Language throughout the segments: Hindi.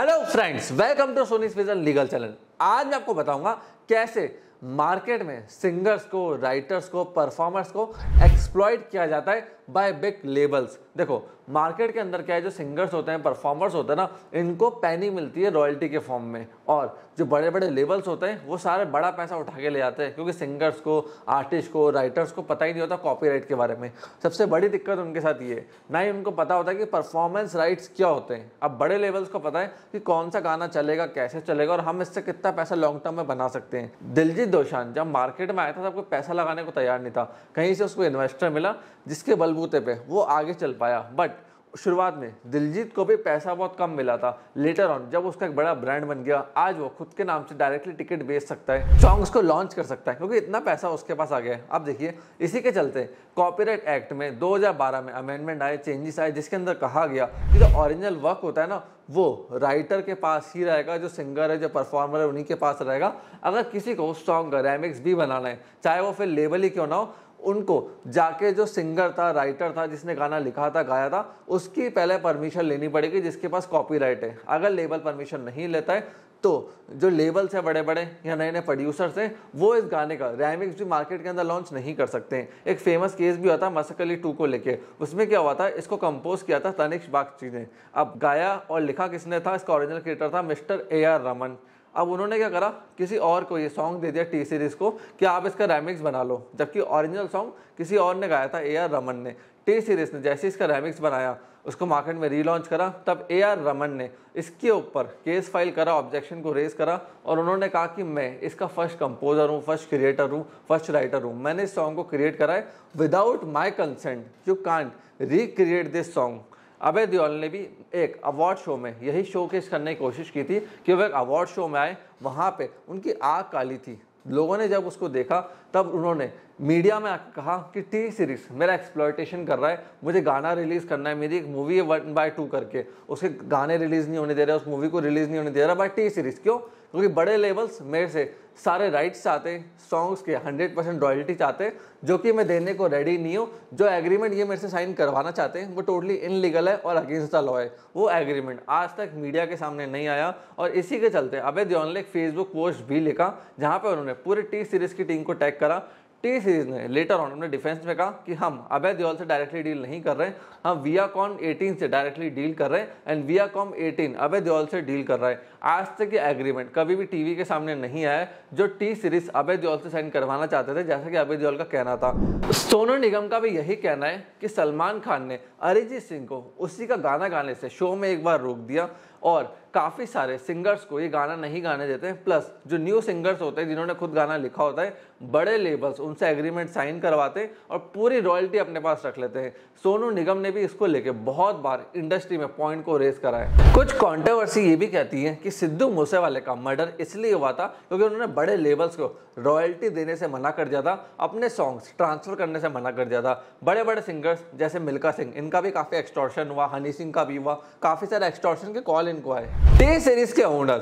hello friends welcome to Sony special legal channel आज मैं आपको बताऊंगा कैसे मार्केट में सिंगर्स को राइटर्स को परफॉर्मर्स को एक्सप्लॉयट किया जाता है बाय बिग लेबल्स देखो मार्केट के अंदर क्या है जो सिंगर्स होते हैं परफॉर्मर्स होते हैं ना इनको पैनी मिलती है रॉयल्टी के फॉर्म में और जो बड़े बड़े लेबल्स होते हैं वो सारे बड़ा पैसा उठा के ले जाते हैं क्योंकि सिंगर्स को आर्टिस्ट को राइटर्स को पता ही नहीं होता कॉपी के बारे में सबसे बड़ी दिक्कत उनके साथ ये ना ही उनको पता होता है कि परफॉर्मेंस राइट्स क्या होते हैं अब बड़े लेवल्स को पता है कि कौन सा गाना चलेगा कैसे चलेगा और हम इससे कितना पैसा लॉन्ग टर्म में बना सकते हैं दिलजीत दोशान जब मार्केट में आया था तब कोई पैसा लगाने को तैयार नहीं था कहीं से उसको इन्वेस्टर मिला जिसके बलबूते पे वो आगे चल पाया बट शुरुआत में दिलजीत को भी पैसा बहुत कम मिला था लेटर ऑन जब उसका एक बड़ा ब्रांड बन गया आज वो खुद के नाम से डायरेक्टली टिकट बेच सकता है सॉन्ग्स को लॉन्च कर सकता है क्योंकि इतना पैसा उसके पास आ गया है अब देखिए इसी के चलते कॉपीराइट एक्ट में 2012 में अमेंडमेंट आए चेंजेस आए जिसके अंदर कहा गया कि जो ओरिजिनल वर्क होता है ना वो राइटर के पास ही रहेगा जो सिंगर है जो परफॉर्मर है उन्हीं के पास रहेगा अगर किसी को उस सॉन्ग का रेमिक्स भी बनाना है चाहे वो फिर लेबल ही क्यों ना हो उनको जाके जो सिंगर था राइटर था जिसने गाना लिखा था गाया था उसकी पहले परमिशन लेनी पड़ेगी जिसके पास कॉपी है अगर लेबल परमिशन नहीं लेता है तो जो लेबल्स हैं बड़े बड़े या नए नए प्रोड्यूसर्स हैं वो इस गाने का रैमिक्स भी मार्केट के अंदर लॉन्च नहीं कर सकते हैं एक फेमस केस भी हुआ था मसकली टू को लेके उसमें क्या हुआ था इसको कंपोज किया था तनिक्ष बागची ने अब गाया और लिखा किसने था इसका ओरिजिनल क्रिएटर था मिस्टर ए आर रमन अब उन्होंने क्या करा किसी और को ये सॉन्ग दे दिया टी सीरीज़ को कि आप इसका रेमिक्स बना लो जबकि ओरिजिनल सॉन्ग किसी और ने गाया था ए आर रमन ने टी सीरीज़ ने जैसे इसका रेमिक्स बनाया उसको मार्केट में रीलॉन्च करा तब ए आर रमन ने इसके ऊपर केस फाइल करा ऑब्जेक्शन को रेज करा और उन्होंने कहा कि मैं इसका फर्स्ट कंपोजर हूँ फर्स्ट क्रिएटर हूँ फर्स्ट राइटर हूँ मैंने इस सॉन्ग को क्रिएट कराए without my consent you can't recreate this song Abhay Deol ने भी एक अवार्ड शो में यही शो केस करने की कोशिश की थी कि वह एक अवार्ड शो में आए वहाँ पे उनकी आग काली थी लोगों ने जब उसको देखा तब उन्होंने मीडिया में कहा कि टी सीरीज मेरा एक्सप्लॉयटेशन कर रहा है मुझे गाना रिलीज करना है मेरी एक मूवी है वन बाय टू करके उसके गाने रिलीज नहीं होने दे रहे उस मूवी को रिलीज नहीं होने दे रहा बाई टी सीरीज क्यों क्योंकि बड़े लेवल्स मेरे से सारे राइट्स चाहते सॉन्ग्स के हंड्रेड परसेंट रॉयल्टी चाहते जो कि मैं देने को रेडी नहीं हूँ जो एग्रीमेंट ये मेरे से साइन करवाना चाहते हैं वो टोटली इनलीगल है और अगेंस्ट द लॉ है वो एग्रीमेंट आज तक मीडिया के सामने नहीं आया और इसी के चलते अभय दियोन ने एक फेसबुक पोस्ट भी लिखा जहाँ पर उन्होंने पूरी टी सीरीज़ की टीम को टैग करा टी सीरीज ने लेटर ऑन हमने डिफेंस में कहा कि हम अभय देओल से डायरेक्टली डील नहीं कर रहे हैं हम वियाकॉन एटीन से डायरेक्टली डील कर रहे हैं and Viacom eighteen Abhay Deol से डील कर रहा है आज तक ये एग्रीमेंट कभी भी टीवी के सामने नहीं आया जो टी सीरीज अभय देओल से साइन करवाना चाहते थे जैसा कि अभय देओल का कहना था सोनू निगम का भी यही कहना है कि सलमान खान ने अरिजीत सिंह को उसी का गाना गाने से शो में एक बार रोक दिया और काफ़ी सारे सिंगर्स को ये गाना नहीं गाने देते हैं प्लस जो न्यू सिंगर्स होते हैं जिन्होंने खुद गाना लिखा होता है बड़े लेबल्स उनसे एग्रीमेंट साइन करवाते हैं और पूरी रॉयल्टी अपने पास रख लेते हैं सोनू निगम ने भी इसको लेके बहुत बार इंडस्ट्री में पॉइंट को रेस करा है कुछ कॉन्ट्रोवर्सी ये भी कहती है कि सिद्धू मूसेवाले का मर्डर इसलिए हुआ था क्योंकि उन्होंने बड़े लेबल्स को रॉयल्टी देने से मना कर दिया था अपने सॉन्ग्स ट्रांसफर करने से मना कर दिया था बड़े बड़े सिंगर्स जैसे मिल्का सिंह इनका भी काफ़ी एक्सटॉर्शन हुआ हनी सिंह का भी हुआ काफ़ी सारे एक्सटॉर्शन के कॉल इनको आए टे सीरीज के ओनर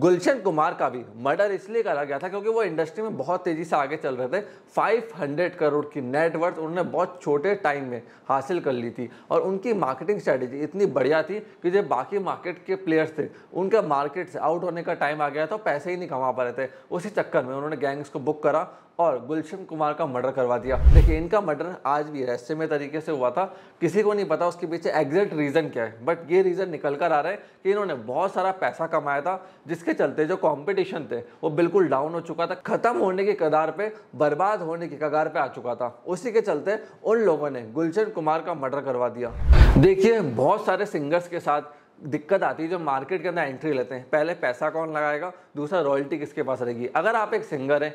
गुलशन कुमार का भी मर्डर इसलिए करा गया था क्योंकि वो इंडस्ट्री में बहुत तेजी से आगे चल रहे थे 500 करोड़ की नेटवर्थ उन्होंने बहुत छोटे टाइम में हासिल कर ली थी और उनकी मार्केटिंग स्ट्रेटेजी इतनी बढ़िया थी कि जो बाकी मार्केट के प्लेयर्स थे उनका मार्केट से आउट होने का टाइम आ गया था पैसे ही नहीं कमा पा रहे थे उसी चक्कर में उन्होंने गैंग्स को बुक करा और गुलशन कुमार का मर्डर करवा दिया देखिए इनका मर्डर आज भी रहस्यमय तरीके से हुआ था किसी को नहीं पता उसके पीछे एग्जैक्ट रीज़न क्या है बट ये रीज़न निकल कर आ रहा है कि इन्होंने बहुत सारा पैसा कमाया था जिसके चलते जो कॉम्पिटिशन थे वो बिल्कुल डाउन हो चुका था ख़त्म होने के कगार पर बर्बाद होने के कगार पर आ चुका था उसी के चलते उन लोगों ने गुलशन कुमार का मर्डर करवा दिया देखिए बहुत सारे सिंगर्स के साथ दिक्कत आती है जो मार्केट के अंदर एंट्री लेते हैं पहले पैसा कौन लगाएगा दूसरा रॉयल्टी किसके पास रहेगी अगर आप एक सिंगर हैं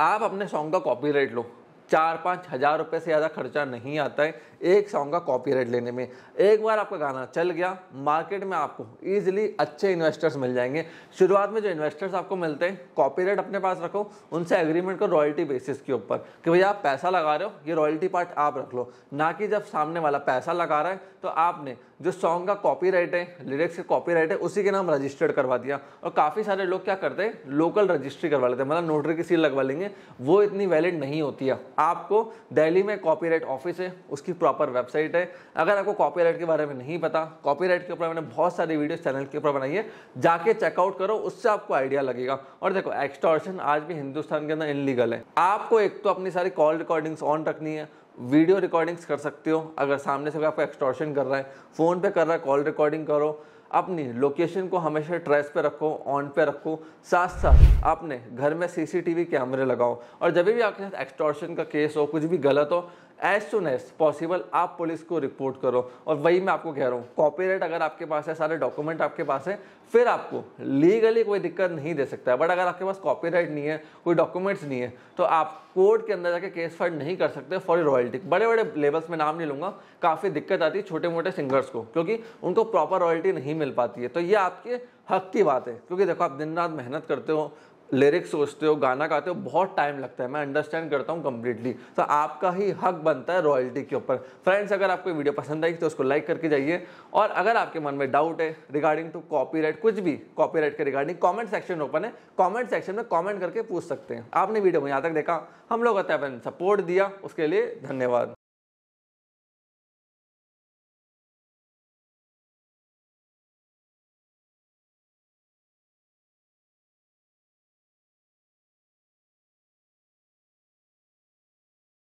आप अपने सॉन्ग का कॉपीराइट लो चार पाँच हज़ार रुपये से ज़्यादा खर्चा नहीं आता है एक सॉन्ग का कॉपीराइट लेने में एक बार आपका गाना चल गया मार्केट में आपको ईजिली अच्छे इन्वेस्टर्स मिल जाएंगे शुरुआत में जो इन्वेस्टर्स आपको मिलते हैं कॉपीराइट अपने पास रखो उनसे एग्रीमेंट करो रॉयल्टी बेसिस के ऊपर कि भैया आप पैसा लगा रहे हो ये रॉयल्टी पार्ट आप रख लो ना कि जब सामने वाला पैसा लगा रहा है तो आपने जो सॉन्ग का कॉपी है लिरिक्स का कॉपी है उसी के नाम रजिस्टर्ड करवा दिया और काफ़ी सारे लोग क्या करते हैं लोकल रजिस्ट्री करवा लेते हैं मतलब नोटरी की सील लगवा लेंगे वो इतनी वैलिड नहीं होती है आपको दिल्ली में कॉपीराइट ऑफिस है उसकी प्रॉपर वेबसाइट है अगर आपको कॉपीराइट के बारे में नहीं पता कॉपीराइट के ऊपर मैंने बहुत सारी वीडियो चैनल के ऊपर बनाई है जाके चेकआउट करो उससे आपको आइडिया लगेगा और देखो एक्सटॉर्शन आज भी हिंदुस्तान के अंदर इनलीगल है आपको एक तो अपनी सारी कॉल रिकॉर्डिंग्स ऑन रखनी है वीडियो रिकॉर्डिंग्स कर सकते हो अगर सामने से कोई आपको एक्सटॉर्शन कर रहा है फ़ोन पे कर रहा है कॉल रिकॉर्डिंग करो अपनी लोकेशन को हमेशा ट्रेस पे रखो ऑन पे रखो साथ साथ आपने घर में सीसीटीवी कैमरे लगाओ और जब भी आपके साथ एक्सटॉर्शन का केस हो कुछ भी गलत हो एज सुन एज पॉसिबल आप पुलिस को रिपोर्ट करो और वही मैं आपको कह रहा हूँ कॉपीराइट अगर आपके पास है सारे डॉक्यूमेंट आपके पास है फिर आपको लीगली कोई दिक्कत नहीं दे सकता है बट अगर आपके पास कॉपीराइट नहीं है कोई डॉक्यूमेंट्स नहीं है तो आप कोर्ट के अंदर जाके केस फाइल नहीं कर सकते फॉर रॉयल्टी बड़े बड़े लेवल्स में नाम नहीं लूँगा काफ़ी दिक्कत आती है छोटे मोटे सिंगर्स को क्योंकि उनको प्रॉपर रॉयल्टी नहीं मिल मिल पाती है तो ये आपके हक की बात है क्योंकि देखो आप दिन रात मेहनत करते हो लिरिक्स सोचते हो गाना गाते हो बहुत टाइम लगता है मैं अंडरस्टैंड करता हूँ कम्प्लीटली तो आपका ही हक बनता है रॉयल्टी के ऊपर फ्रेंड्स अगर आपको वीडियो पसंद आई तो उसको लाइक करके जाइए और अगर आपके मन में डाउट है रिगार्डिंग टू कॉपीराइट कुछ भी कॉपीराइट के रिगार्डिंग कमेंट सेक्शन ओपन है कमेंट सेक्शन में कमेंट करके पूछ सकते हैं आपने वीडियो में यहाँ तक देखा हम लोग सपोर्ट दिया उसके लिए धन्यवाद